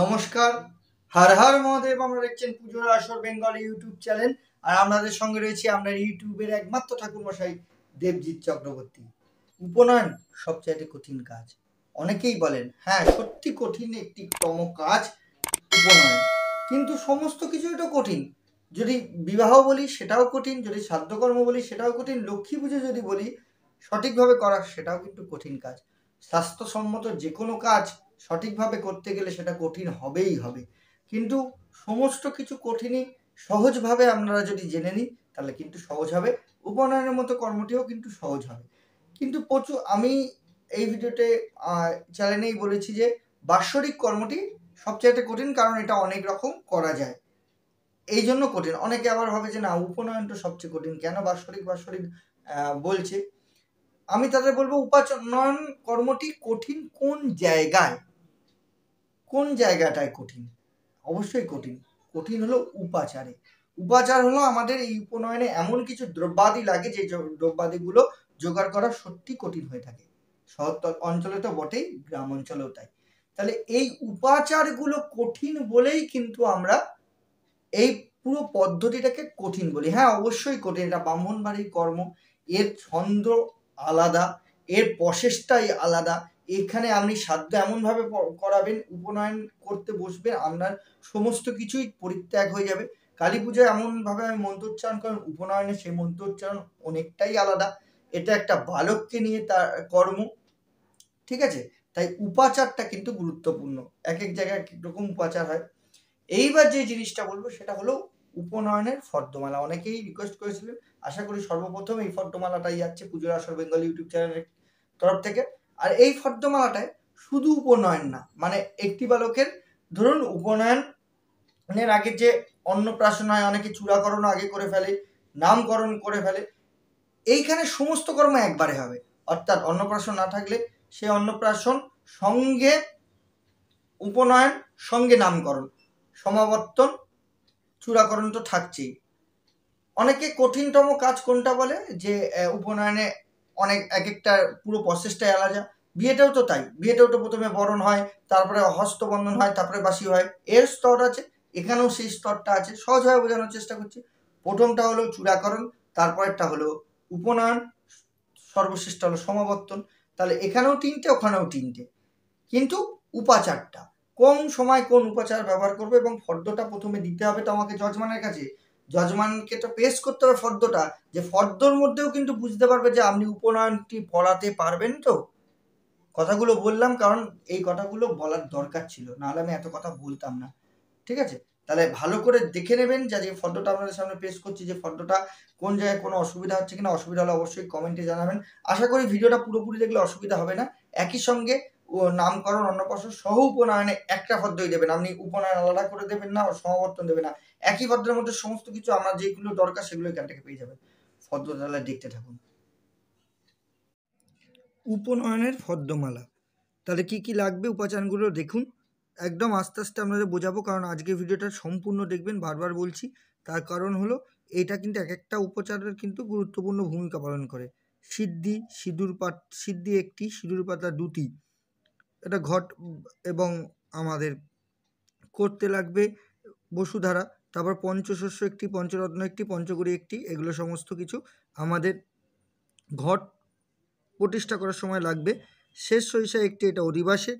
নমস্কার হার হার মহাদেব আমরা দেখছেন পুজোর আসর বেঙ্গল ইউটিউব চ্যানেল আর আমাদের সঙ্গে রয়েছে আমরা ইউটিউবের একমাত্র ঠাকুরমশাই দেবজিৎ চক্রবর্তী উপনয়ন সবচাইতে কঠিন কাজ অনেকেই বলেন হ্যাঁ সত্যি কঠিন একটি কর্ম কাজ উপনয়ন কিন্তু সমস্ত কিছুই তো কঠিন যদি বিবাহ বলি সেটাও কঠিন যদি শ্রাদ্ধকর্ম বলি সেটাও কঠিন লক্ষ্মী পুজো যদি বলি সঠিকভাবে করা সেটাও কিন্তু কঠিন কাজ স্বাস্থ্যসম্মত যে কোনো কাজ সঠিকভাবে করতে গেলে সেটা কঠিন হবেই হবে কিন্তু সমস্ত কিছু কঠিনই সহজভাবে আপনারা যদি জেনে নিই তাহলে কিন্তু সহজ হবে উপনয়নের মতো কর্মটিও কিন্তু সহজ হবে কিন্তু প্রচুর আমি এই ভিডিওতে চ্যানেলেই বলেছি যে বাৎসরিক কর্মটি সবচেয়ে কঠিন কারণ এটা অনেক রকম করা যায় এই জন্য কঠিন অনেকে আবার ভাবে যে না উপনয়নটা সবচেয়ে কঠিন কেন বাৎসরিক বাৎসরিক বলছে আমি তাদের বলবো উপাচনয়ন কর্মটি কঠিন কোন জায়গায় কোন জায়গাটায় কঠিন অবশ্যই কঠিন কঠিন হলো উপাচারে উপাচার হলো আমাদের এই উপনয়নে এমন কিছু দ্রব্যাদি লাগে যে দ্রব্যাদিগুলো জোগাড় করা সত্যি কঠিন হয়ে থাকে শহর অঞ্চলে তো বটেই গ্রাম অঞ্চলেও তাই তাহলে এই উপাচারগুলো কঠিন বলেই কিন্তু আমরা এই পুরো পদ্ধতিটাকে কঠিন বলি হ্যাঁ অবশ্যই কঠিন এটা ব্রাহ্মণ বাড়ির কর্ম এর ছন্দ আলাদা এর প্রসেসটাই আলাদা এখানে আপনি সাধ্য এমনভাবে করাবেন উপনয়ন করতে বসবেন আপনার সমস্ত কিছুই পরিত্যাগ হয়ে যাবে কালী পুজোয় এমনভাবে আমি মন্ত্রোচ্চারণ করেন উপনয়নে সেই মন্ত্রোচ্চারণ অনেকটাই আলাদা এটা একটা বালককে নিয়ে তার কর্ম ঠিক আছে তাই উপাচারটা কিন্তু গুরুত্বপূর্ণ এক এক জায়গায় এক রকম উপাচার হয় এইবার যে জিনিসটা বলবো সেটা হলো উপনয়নের ফর্দমালা অনেকেই রিকোয়েস্ট করেছিলেন আশা করি সর্বপ্রথম এই ফর্দমালাটাই যাচ্ছে পুজোর আসর বেঙ্গল ইউটিউব চ্যানেলের তরফ থেকে আর এই ফর্দমালাটায় শুধু উপনয়ন না মানে একটি বালকের ধরুন উপনয়নের মানে আগে যে অন্নপ্রাশন হয় অনেকে চূড়াকরণ আগে করে ফেলে নামকরণ করে ফেলে এইখানে সমস্ত কর্ম একবারে হবে অর্থাৎ অন্নপ্রাশন না থাকলে সে অন্নপ্রাশন সঙ্গে উপনয়ন সঙ্গে নামকরণ সমাবর্তন চূড়াকরণ তো থাকছেই অনেকে কঠিনতম কাজ কোনটা বলে যে উপনয়নে অনেক এক একটা পুরো প্রসেসটাই আলাদা বিয়েটাও তো তাই বিয়েটাও তো প্রথমে বরণ হয় তারপরে হস্তবন্ধন হয় তারপরে বাসি হয় এর স্তর আছে এখানেও সেই স্তরটা আছে সহজভাবে বোঝানোর চেষ্টা করছি প্রথমটা হলো চূড়াকরণ তারপরেরটা হলো উপনয়ন সর্বশ্রেষ্ঠ হলো সমাবর্তন তাহলে এখানেও তিনটে ওখানেও তিনটে কিন্তু উপাচারটা কোন সময় কোন উপাচার ব্যবহার করবে এবং ফর্দটা প্রথমে দিতে হবে তো আমাকে জজমানের কাছে জজমানকে তো পেশ করতে হবে ফর্দটা যে ফর্দর মধ্যেও কিন্তু বুঝতে পারবে যে আপনি উপনয়নটি পড়াতে পারবেন তো কথাগুলো বললাম কারণ এই কথাগুলো বলার দরকার ছিল নাহলে আমি এত কথা বলতাম না ঠিক আছে তাহলে ভালো করে দেখে নেবেন যা যে ফর্দটা আপনাদের সামনে পেশ করছি যে ফর্দটা কোন জায়গায় কোনো অসুবিধা হচ্ছে কিনা অসুবিধা হলে অবশ্যই কমেন্টে জানাবেন আশা করি ভিডিওটা পুরোপুরি দেখলে অসুবিধা হবে না একই সঙ্গে নামকরণ অন্নপ্রাশন সহ উপনয়নে একটা ভদ্রই দেবেন আপনি উপনয়ন আলাদা করে দেবেন না সমাবর্তন দেবেন না একই ভদ্রের মধ্যে সমস্ত কিছু আমরা যেগুলো দরকার সেগুলো এখান থেকে পেয়ে যাবেন ফদ্রতালা দেখতে থাকুন উপনয়নের ফদ্রমালা তাহলে কি কি লাগবে উপাচারগুলো দেখুন একদম আস্তে আস্তে আপনাদের বোঝাবো কারণ আজকে ভিডিওটা সম্পূর্ণ দেখবেন বারবার বলছি তার কারণ হলো এটা কিন্তু এক একটা উপচারের কিন্তু গুরুত্বপূর্ণ ভূমিকা পালন করে সিদ্ধি সিঁদুর পাত সিদ্ধি একটি সিঁদুর পাতা দুটি এটা ঘট এবং আমাদের করতে লাগবে বসুধারা তারপর পঞ্চশস্য একটি পঞ্চরত্ন একটি পঞ্চগুড়ি একটি এগুলো সমস্ত কিছু আমাদের ঘট প্রতিষ্ঠা করার সময় লাগবে শেষ সরিষা একটি এটা অধিবাসের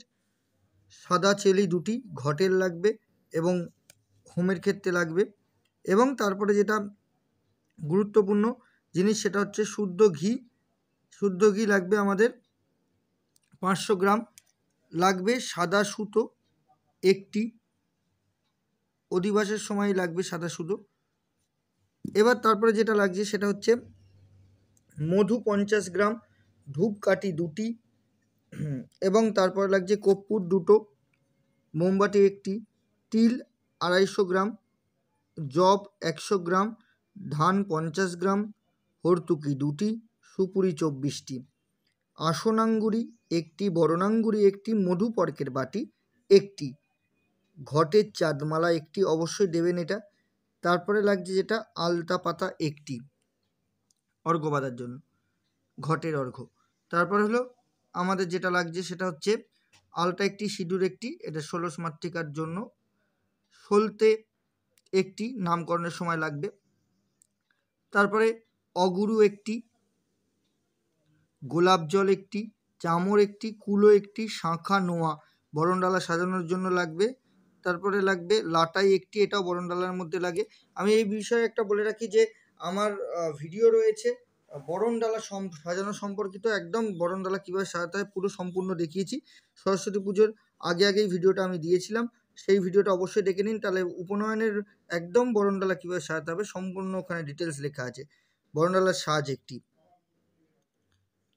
সাদা চেলি দুটি ঘটের লাগবে এবং হোমের ক্ষেত্রে লাগবে এবং তারপরে যেটা গুরুত্বপূর্ণ জিনিস সেটা হচ্ছে শুদ্ধ ঘি শুদ্ধ ঘি লাগবে আমাদের পাঁচশো গ্রাম লাগবে সাদা সুতো একটি অধিবাসের সময় লাগবে সাদা সুতো এবার তারপরে যেটা লাগছে সেটা হচ্ছে মধু পঞ্চাশ গ্রাম ধূপকাঠি দুটি এবং তারপরে লাগছে কপ্পুর দুটো মোমবাতি একটি তিল আড়াইশো গ্রাম জব একশো গ্রাম ধান পঞ্চাশ গ্রাম হরতুকি দুটি সুপুরি চব্বিশটি আসনাঙ্গুরি একটি বরণাঙ্গুরি একটি মধুপর্কের বাটি একটি ঘটের চাঁদমালা একটি অবশ্যই দেবেন এটা তারপরে লাগছে যেটা আলতা পাতা একটি অর্ঘ্য বাঁধার জন্য ঘটের অর্ঘ্য তারপর হলো আমাদের যেটা লাগছে সেটা হচ্ছে আলতা একটি সিঁদুর একটি এটা ষোলো মাতৃকার জন্য সলতে একটি নামকরণের সময় লাগবে তারপরে অগুরু একটি গোলাপ জল একটি চামর একটি কুলো একটি শাঁখা নোয়া বরণডালা সাজানোর জন্য লাগবে তারপরে লাগবে লাটাই একটি এটাও বরণডালার মধ্যে লাগে আমি এই বিষয়ে একটা বলে রাখি যে আমার ভিডিও রয়েছে বরণডালা সাজানো সম্পর্কিত একদম বরণডালা কীভাবে সাজাতে হয় পুরো সম্পূর্ণ দেখিয়েছি সরস্বতী পুজোর আগে আগেই ভিডিওটা আমি দিয়েছিলাম সেই ভিডিওটা অবশ্যই দেখে নিন তাহলে উপনয়নের একদম বরণডালা কীভাবে সাজাতে হবে সম্পূর্ণ ওখানে ডিটেলস লেখা আছে বরণডালার সাজ একটি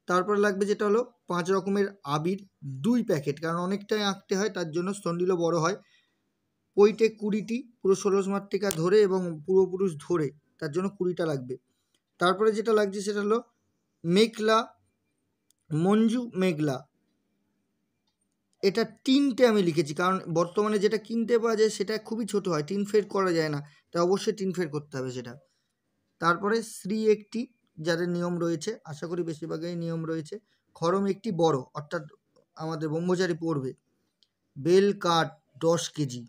তারপরে লাগবে যেটা হলো পাঁচ রকমের আবির দুই প্যাকেট কারণ অনেকটাই আঁকতে হয় তার জন্য স্তন্ডিলও বড় হয় পৈটে কুড়িটি পুরো ষোলো মাতৃকা ধরে এবং পূর্বপুরুষ ধরে তার জন্য কুড়িটা লাগবে তারপরে যেটা লাগছে সেটা হলো মেঘলা মঞ্জু মেঘলা এটা তিনটে আমি লিখেছি কারণ বর্তমানে যেটা কিনতে পাওয়া যায় সেটা খুবই ছোট হয় টিন ফের করা যায় না তাই অবশ্যই টিন ফের করতে হবে সেটা তারপরে শ্রী একটি যাদের নিয়ম রয়েছে আশা করি বেশিরভাগই নিয়ম রয়েছে খরম একটি বড় অর্থাৎ আমাদের ব্রহ্মচারী পড়বে বেল কাঠ দশ কেজি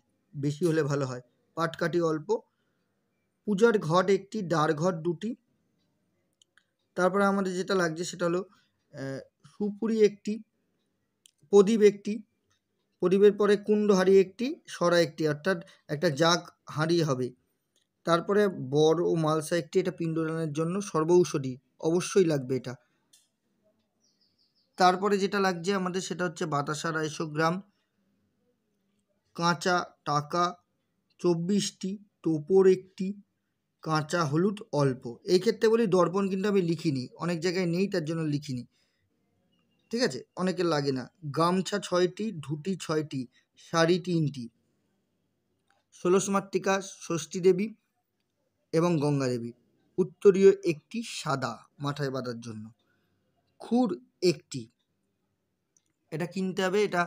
বেশি হলে ভালো হয় পাটকাঠি অল্প পূজার ঘট একটি ডার ঘট দুটি তারপরে আমাদের যেটা লাগছে সেটা হলো সুপুরি একটি প্রদীপ একটি প্রদীপের পরে কুণ্ড হাঁড়ি একটি সরা একটি অর্থাৎ একটা জাগ হাঁড়ি হবে তারপরে বড় ও মালসা একটি এটা পিণ্ডদানের জন্য সর্ব ঔষধি অবশ্যই লাগবে এটা তারপরে যেটা লাগছে আমাদের সেটা হচ্ছে বাতাসা আড়াইশো গ্রাম কাঁচা টাকা চব্বিশটি টোপর একটি কাঁচা হলুদ অল্প এই ক্ষেত্রে বলি দর্পণ কিন্তু আমি লিখিনি অনেক জায়গায় নেই তার জন্য লিখিনি ঠিক আছে অনেকের লাগে না গামছা ছয়টি ধুতি ছয়টি শাড়ি তিনটি মাতৃকা ষষ্ঠী দেবী এবং গঙ্গা দেবী উত্তরীয় একটি সাদা মাথায় বাঁধার জন্য খুর একটি এটা কিনতে হবে এটা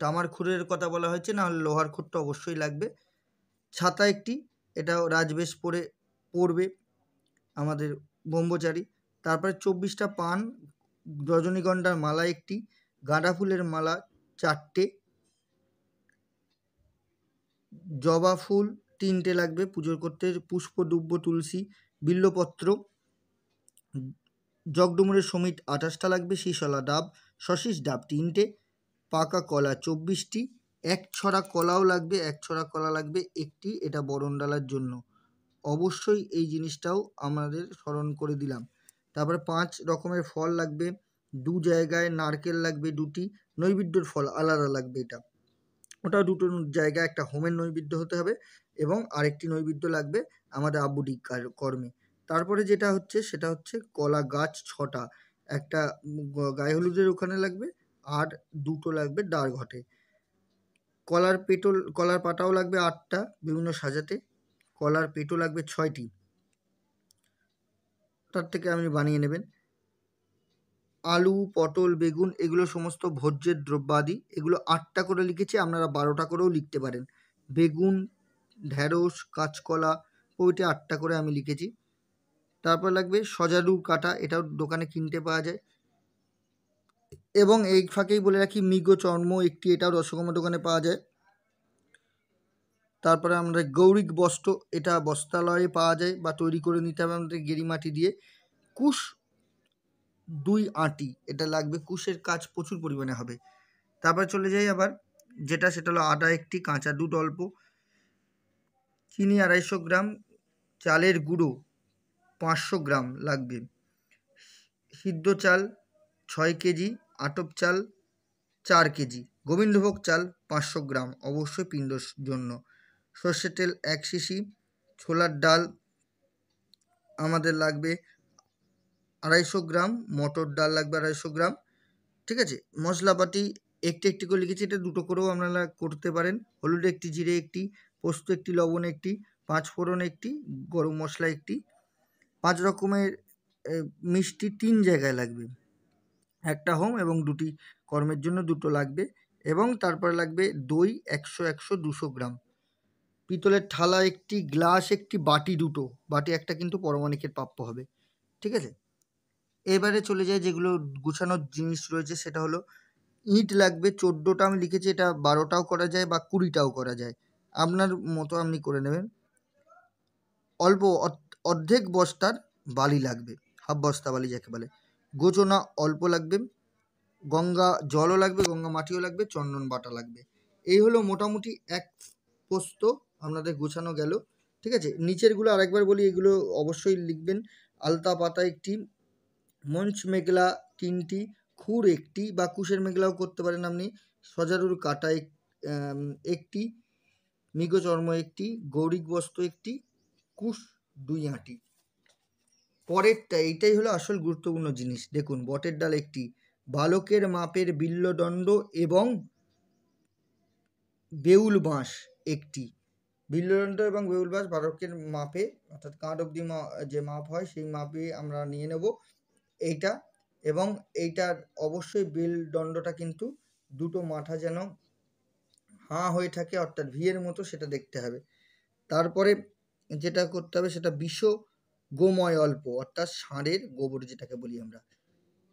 তামার খুরের কথা বলা হয়েছে না লোহার খুরটা অবশ্যই লাগবে ছাতা একটি এটাও রাজবেশ পরে পড়বে আমাদের ব্রহ্মচারী তারপরে চব্বিশটা পান রজনীগন্ধার মালা একটি গাঁদা ফুলের মালা চারটে জবা ফুল তিনটে লাগবে পুজোর করতে পুষ্প দুব্য তুলসী বিল্লপত্র জগডুমুরের সমিত আঠাশটা লাগবে শিশলা ডাব সশিস ডাব তিনটে পাকা কলা চব্বিশটি এক ছড়া কলাও লাগবে এক ছড়া কলা লাগবে একটি এটা বরণ ডালার জন্য অবশ্যই এই জিনিসটাও আমাদের স্মরণ করে দিলাম তারপরে পাঁচ রকমের ফল লাগবে দু জায়গায় নারকেল লাগবে দুটি নৈবেদ্যর ফল আলাদা লাগবে এটা ওটা দুটো জায়গা একটা হোমের নৈবেদ্য হতে হবে এবং আরেকটি নৈবেদ্য লাগবে আমাদের আব্বুটিক কর্মে তারপরে যেটা হচ্ছে সেটা হচ্ছে কলা গাছ ছটা একটা গায়ে হলুদের ওখানে লাগবে আর দুটো লাগবে ডার ঘটে কলার পেটল কলার পাতাও লাগবে আটটা বিভিন্ন সাজাতে কলার পেটো লাগবে ছয়টি তার থেকে আপনি বানিয়ে নেবেন আলু পটল বেগুন এগুলো সমস্ত ভোজ্যের দ্রব্যাদি এগুলো আটটা করে লিখেছি আপনারা বারোটা করেও লিখতে পারেন বেগুন ঢ্যাঁড়স কাঁচকলা ওইটা আটটা করে আমি লিখেছি তারপর লাগবে সজারু কাটা এটাও দোকানে কিনতে পাওয়া যায় এবং এই ফাঁকেই বলে রাখি মৃগ চর্ম একটি এটাও রসগোল্লা দোকানে পাওয়া যায় তারপরে আমরা গৌরিক বস্ত্র এটা বস্ত্রালয়ে পাওয়া যায় বা তৈরি করে নিতে হবে আমাদের গেরিমাটি দিয়ে কুশ দুই আঁটি এটা লাগবে কুশের কাজ প্রচুর পরিমাণে হবে তারপর চলে যাই আবার যেটা সেটা হলো আটা একটি কাঁচা দুধ অল্প চিনি আড়াইশো গ্রাম চালের গুঁড়ো পাঁচশো গ্রাম লাগবে সিদ্ধ চাল ছয় কেজি আটপ চাল চার কেজি গোবিন্দভোগ চাল পাঁচশো গ্রাম অবশ্যই পিণ্ডর জন্য সর্ষের তেল এক শিশি ছোলার ডাল আমাদের লাগবে আড়াইশো গ্রাম মটর ডাল লাগবে আড়াইশো গ্রাম ঠিক আছে মশলাপাতি একটি একটি করে লিখেছি এটা দুটো করেও আপনারা করতে পারেন হলুদ একটি জিরে একটি পোস্ত একটি লবণ একটি পাঁচ ফোড়ন একটি গরম মশলা একটি পাঁচ রকমের মিষ্টি তিন জায়গায় লাগবে একটা হোম এবং দুটি কর্মের জন্য দুটো লাগবে এবং তারপরে লাগবে দই একশো একশো দুশো গ্রাম পিতলের থালা একটি গ্লাস একটি বাটি দুটো বাটি একটা কিন্তু পরমাণিকের প্রাপ্য হবে ঠিক আছে এবারে চলে যায় যেগুলো গুছানোর জিনিস রয়েছে সেটা হলো ইট লাগবে চোদ্দোটা আমি লিখেছি এটা বারোটাও করা যায় বা কুড়িটাও করা যায় আপনার মতো আপনি করে নেবেন অল্প অর্ধেক বস্তার বালি লাগবে হাফ বস্তা বালি যাকে বলে গোচনা অল্প লাগবে গঙ্গা জলও লাগবে গঙ্গা মাটিও লাগবে চন্দন বাটা লাগবে এই হলো মোটামুটি এক পোস্ত আপনাদের গোছানো গেল ঠিক আছে নিচেরগুলো আরেকবার বলি এগুলো অবশ্যই লিখবেন আলতা পাতা একটি মঞ্চ মেঘলা তিনটি খুর একটি বা কুশের মেঘলাও করতে পারেন আপনি সজারুর কাটা একটি মৃগচর্ম একটি গৌরিক বস্ত্র একটি কুশ দুই আঁটি পরেরটা এইটাই হলো আসল গুরুত্বপূর্ণ জিনিস দেখুন বটের ডাল একটি বালকের মাপের বিল্লদণ্ড এবং বেউল বাঁশ একটি বিল্লদণ্ড এবং বেউল বাঁশ বালকের মাপে অর্থাৎ কাঁট অব্দি যে মাপ হয় সেই মাপে আমরা নিয়ে নেব এইটা এবং এইটার অবশ্যই বিল দণ্ডটা কিন্তু দুটো মাথা যেন হাঁ হয়ে থাকে অর্থাৎ ভিয়ের মতো সেটা দেখতে হবে তারপরে যেটা করতে হবে সেটা বিষ গোময় অল্প অর্থাৎ ষাঁড়ের গোবর যেটাকে বলি আমরা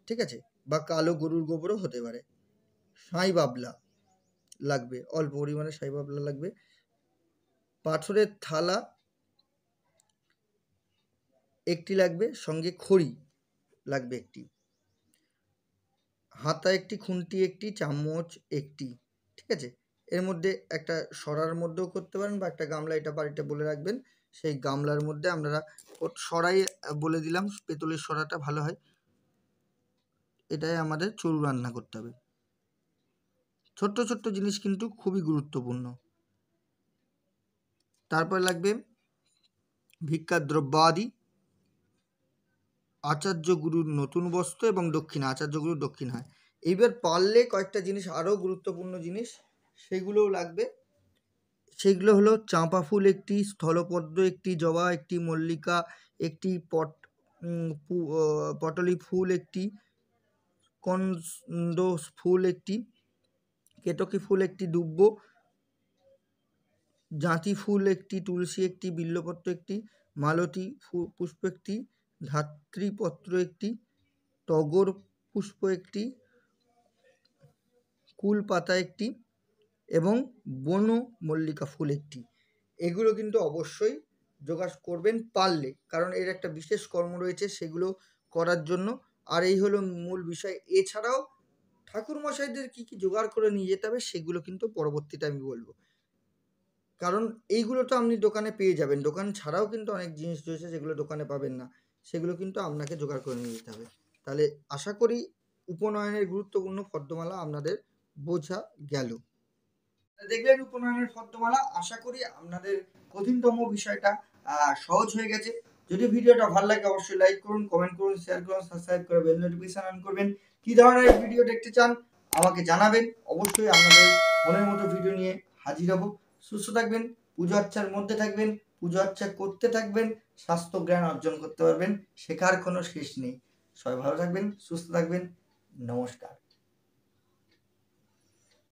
ঠিক আছে বা কালো গরুর গোবরও হতে পারে সাঁই বাবলা লাগবে অল্প পরিমাণে সাঁই বাবলা লাগবে পাথরের থালা একটি লাগবে সঙ্গে খড়ি লাগবে একটি হাতা একটি খুন্তি একটি চামচ একটি ঠিক আছে এর মধ্যে একটা সরার মধ্যেও করতে পারেন বা একটা গামলা এটা বাড়িটা বলে রাখবেন সেই গামলার মধ্যে আপনারা সরাই বলে দিলাম পেতলের সরাটা ভালো হয় এটাই আমাদের চড়ু রান্না করতে হবে ছোট্ট ছোট্ট জিনিস কিন্তু খুবই গুরুত্বপূর্ণ তারপর লাগবে ভিক্ষার দ্রব্য আদি আচার্য গুরুর নতুন বস্ত্র এবং দক্ষিণ আচার্য গুরুর দক্ষিণ হয় এইবার পারলে কয়েকটা জিনিস আরও গুরুত্বপূর্ণ জিনিস সেগুলোও লাগবে সেগুলো হলো চাঁপা ফুল একটি স্থলপদ্ম একটি জবা একটি মল্লিকা একটি পট পটলি ফুল একটি কন্দ ফুল একটি কেটকি ফুল একটি দুব্য জাঁতি ফুল একটি তুলসী একটি বিল্লপত্র একটি মালতী পুষ্প একটি ধাত্রীপত্র একটি টগর পুষ্প একটি কুল পাতা একটি এবং বন মল্লিকা ফুল একটি এগুলো কিন্তু অবশ্যই যোগাস করবেন পারলে কারণ এর একটা বিশেষ কর্ম রয়েছে সেগুলো করার জন্য আর এই হলো মূল বিষয় এছাড়াও ঠাকুরমশাইদের কী কী জোগাড় করে নিয়ে যেতে হবে সেগুলো কিন্তু পরবর্তীতে আমি বলবো কারণ এইগুলো তো আপনি দোকানে পেয়ে যাবেন দোকান ছাড়াও কিন্তু অনেক জিনিস রয়েছে যেগুলো দোকানে পাবেন না সেগুলো কিন্তু আপনাকে জোগাড় করে নিয়ে যেতে হবে তাহলে আশা করি উপনয়নের গুরুত্বপূর্ণ ফর্দমালা আপনাদের বোঝা গেল দেখলেন উপনয়নের ফর্দমালা আশা করি আপনাদের কঠিনতম বিষয়টা সহজ হয়ে গেছে যদি ভিডিওটা ভালো লাগে অবশ্যই লাইক করুন কমেন্ট করুন শেয়ার করুন সাবস্ক্রাইব করে বেল নোটিফিকেশন অন করবেন কি ধরনের ভিডিও দেখতে চান আমাকে জানাবেন অবশ্যই আপনাদের মনের মতো ভিডিও নিয়ে হাজির হব সুস্থ থাকবেন পুজো আচ্ছার মধ্যে থাকবেন পুজো আচ্ছা করতে থাকবেন স্বাস্থ্য জ্ঞান অর্জন করতে পারবেন শেখার কোনো শেষ নেই সবাই ভালো থাকবেন সুস্থ থাকবেন নমস্কার